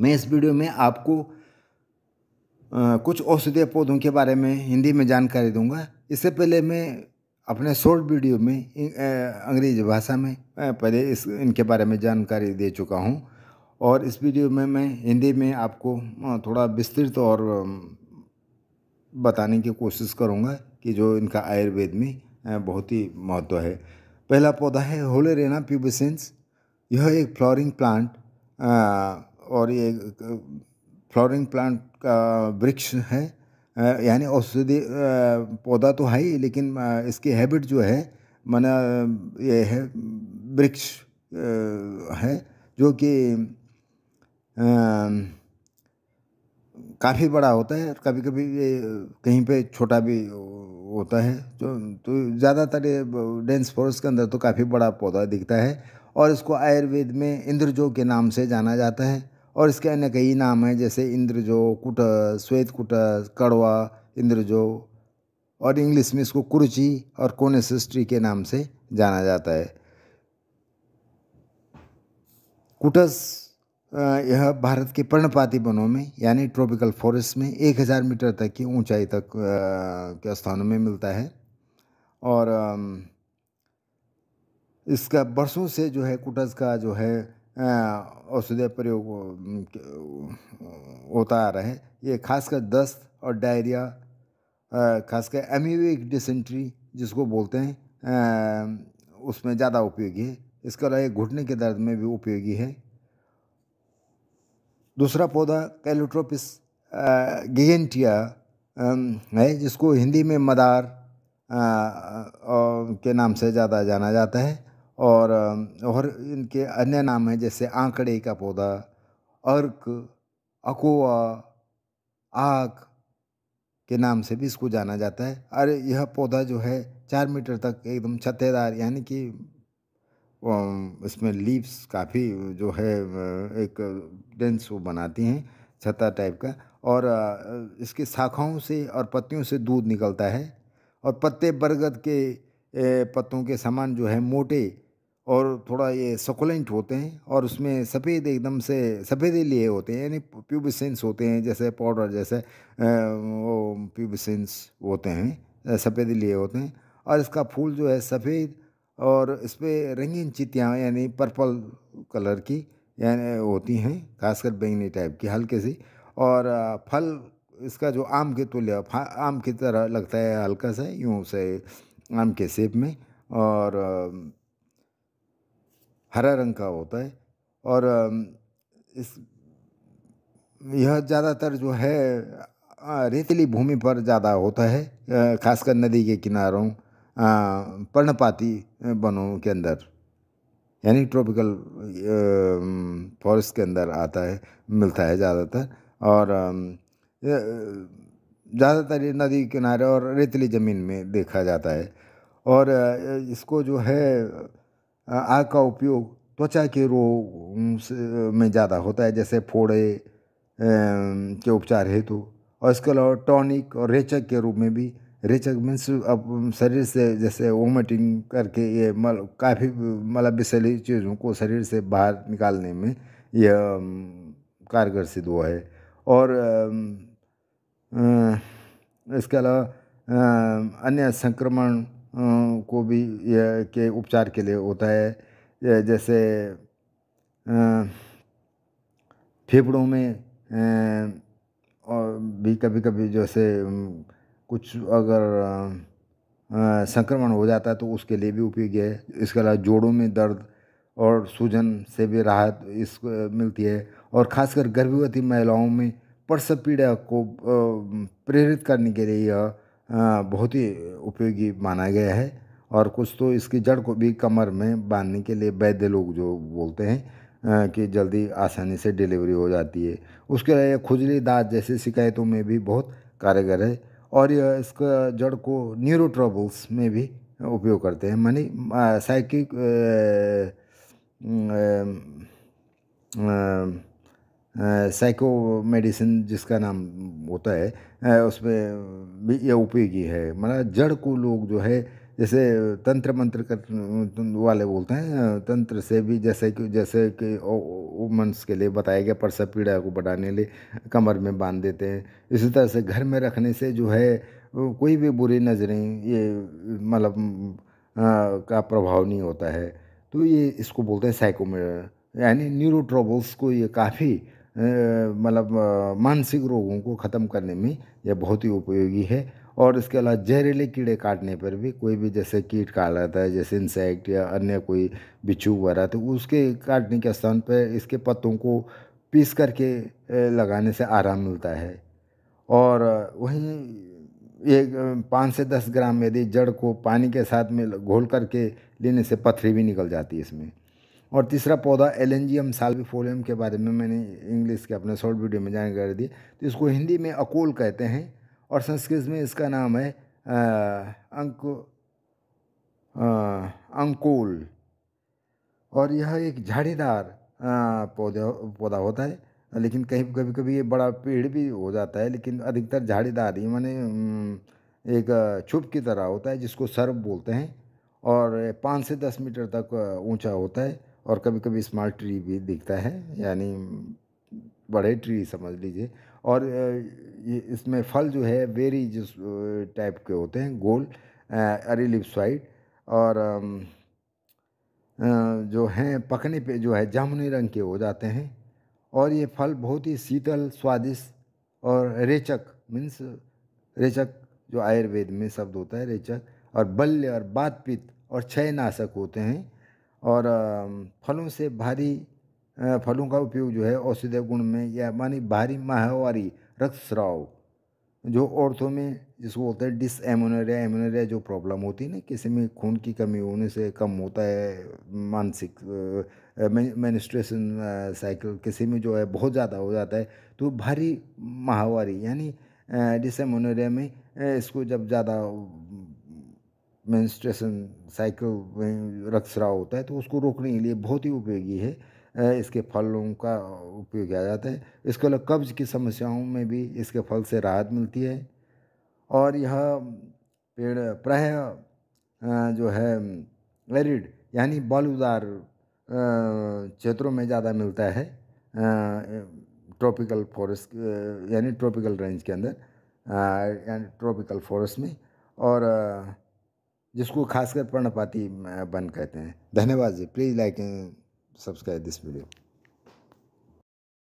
मैं इस वीडियो में आपको कुछ औषधीय पौधों के बारे में हिंदी में जानकारी दूंगा इससे पहले मैं अपने शॉर्ट वीडियो में अंग्रेजी भाषा में पहले इस इनके बारे में जानकारी दे चुका हूँ और इस वीडियो में मैं हिंदी में आपको थोड़ा विस्तृत और बताने की कोशिश करूँगा कि जो इनका आयुर्वेद में बहुत ही महत्व है पहला पौधा है होलेरेना प्यूबिसेंस यह एक फ्लॉरिंग प्लांट और ये फ्लावरिंग प्लांट का वृक्ष है यानी औषधि पौधा तो है ही लेकिन इसकी हैबिट जो है माना ये है वृक्ष है जो कि काफ़ी बड़ा होता है कभी कभी ये कहीं पे छोटा भी होता है जो तो ज़्यादातर ये डेंस फॉरेस्ट के अंदर तो काफ़ी बड़ा पौधा दिखता है और इसको आयुर्वेद में इंद्रजो के नाम से जाना जाता है और इसके अन्य कई नाम हैं जैसे इंद्रजो कुटस श्वेत कुटस कड़वा इंद्रजो और इंग्लिश में इसको कुरुची और कोनेसिस्ट्री के नाम से जाना जाता है कुटस यह भारत के पर्णपाती वनों में यानी ट्रॉपिकल फॉरेस्ट में 1000 मीटर तक की ऊंचाई तक के स्थानों में मिलता है और इसका बरसों से जो है कुटस का जो है औषधि प्रयोग होता आ रहा है ये खासकर दस्त और डायरिया खासकर एमिविक डिसेंट्री जिसको बोलते हैं उसमें ज़्यादा उपयोगी है इसके अलावा घुटने के दर्द में भी उपयोगी है दूसरा पौधा कैलोट्रोपिस गिगेंटिया है जिसको हिंदी में मदार के नाम से ज़्यादा जाना जाता है और और इनके अन्य नाम हैं जैसे आंकड़े का पौधा अर्क अकोआ आक के नाम से भी इसको जाना जाता है और यह पौधा जो है चार मीटर तक एकदम छत्तेदार यानी कि इसमें लीव्स काफ़ी जो है एक डेंस वो बनाती हैं छत्ता टाइप का और इसकी शाखाओं से और पत्तियों से दूध निकलता है और पत्ते बरगद के पत्तों के समान जो है मोटे और थोड़ा ये सकुलेंट होते हैं और उसमें सफ़ेद एकदम से सफ़ेद लिए होते हैं यानी प्यूबिसेंस होते हैं जैसे पाउडर जैसे वो प्यूबिसेंस होते हैं सफ़ेद लिए होते हैं और इसका फूल जो है सफ़ेद और इस पर रंगीन चितियाँ यानी पर्पल कलर की यानी होती हैं खासकर बैंगनी टाइप की हल्के सी और फल इसका जो आम के तुल्य आम की तरह लगता है हल्का सा यूँ से आम के सेप में और हरा रंग का होता है और इस यह ज़्यादातर जो है रेतीली भूमि पर ज़्यादा होता है खासकर नदी के किनारों पर्णपाती वनों के अंदर यानी ट्रॉपिकल फॉरेस्ट के अंदर आता है मिलता है ज़्यादातर और ज़्यादातर ये नदी किनारे और रेतली ज़मीन में देखा जाता है और इसको जो है आग का उपयोग त्वचा के रोग में ज़्यादा होता है जैसे फोड़े के उपचार हेतु तो। और इसके अलावा टॉनिक और रेचक के रूप में भी रेचक मीन्स अब शरीर से जैसे वोमिटिंग करके ये मल काफ़ी मतलब विषैली चीज़ों को शरीर से बाहर निकालने में यह कारगर सिद्ध हुआ है और इसके अलावा अन्य संक्रमण को भी के उपचार के लिए होता है जैसे फेफड़ों में और भी कभी कभी जैसे कुछ अगर संक्रमण हो जाता है तो उसके लिए भी उपयोगी है इसके अलावा जोड़ों में दर्द और सूजन से भी राहत इस मिलती है और खासकर गर्भवती महिलाओं में प्रसव पीड़ा को प्रेरित करने के लिए यह बहुत ही उपयोगी माना गया है और कुछ तो इसकी जड़ को भी कमर में बांधने के लिए वैद्य लोग जो बोलते हैं कि जल्दी आसानी से डिलीवरी हो जाती है उसके अलावा खुजली दाँत जैसी शिकायतों में भी बहुत कारगर है और यह इसका जड़ को न्यूरो ट्रबल्स में भी उपयोग करते हैं मनी साइकिक साइको मेडिसिन जिसका नाम होता है उसमें भी यह उपयोगी है मतलब जड़ को लोग जो है जैसे तंत्र मंत्र कर वाले बोलते हैं तंत्र से भी जैसे कि जैसे कि वुमन्स के लिए बताया गया परसा पीड़ा को बढ़ाने लिए कमर में बांध देते हैं इसी तरह से घर में रखने से जो है कोई भी बुरी नज़रें ये मतलब का प्रभाव नहीं होता है तो ये इसको बोलते हैं साइको यानी न्यूरोट्रोबल्स को ये काफ़ी मतलब मानसिक रोगों को ख़त्म करने में यह बहुत ही उपयोगी है और इसके अलावा जहरीले कीड़े काटने पर भी कोई भी जैसे कीट काट रहता है जैसे इंसेक्ट या अन्य कोई बिच्छू वगैरह तो उसके काटने के स्थान पर इसके पत्तों को पीस करके लगाने से आराम मिलता है और वहीं एक पाँच से दस ग्राम यदि जड़ को पानी के साथ में घोल करके लेने से पथरी भी निकल जाती है इसमें और तीसरा पौधा एल एलेंजियम साल्विफोलियम के बारे में मैंने इंग्लिश के अपने शॉर्ट वीडियो में जानकारी दी तो इसको हिंदी में अकोल कहते हैं और संस्कृत में इसका नाम है अंक अंकोल और यह एक झाड़ीदार पौधे पौधा होता है लेकिन कहीं कभी कभी ये बड़ा पेड़ भी हो जाता है लेकिन अधिकतर झाड़ीदार ही मैंने एक छुप की तरह होता है जिसको सर्व बोलते हैं और पाँच से दस मीटर तक ऊंचा होता है और कभी कभी स्मार्ट ट्री भी दिखता है यानी बड़े ट्री समझ लीजिए और ये इसमें फल जो है वेरी जिस टाइप के होते हैं गोल अरिलिप्साइड और जो हैं पकने पे जो है जामुनी रंग के हो जाते हैं और ये फल बहुत ही शीतल स्वादिष्ट और रेचक मीन्स रेचक जो आयुर्वेद में शब्द होता है रेचक और बल्य और बातपित और क्षयनाशक होते हैं और फलों से भारी फलों का उपयोग जो है औषधीय गुण में या मानी भारी माहवारी रक्तस्राव जो औरतों में जिसको होता है डिस एमोनरिया एमोनरिया जो प्रॉब्लम होती है ना किसी में खून की कमी होने से कम होता है मानसिक मैनिस्ट्रेशन साइकिल किसी में जो है बहुत ज़्यादा हो जाता है तो भारी माहवारी यानी डिस एमोनरिया में इसको जब ज़्यादा मेंस्ट्रेशन साइकिल रक्सराव होता है तो उसको रोकने के लिए बहुत ही उपयोगी है इसके फलों का उपयोग किया जाता है इसके अलावा कब्ज की समस्याओं में भी इसके फल से राहत मिलती है और यह पेड़ प्राय जो है एरिड यानी बालूदार क्षेत्रों में ज़्यादा मिलता है ट्रॉपिकल फॉरेस्ट यानी ट्रॉपिकल रेंज के अंदर यानी ट्रॉपिकल फॉरेस्ट में और जिसको खासकर पर्णपाती बन कहते हैं धन्यवाद जी please like and subscribe this video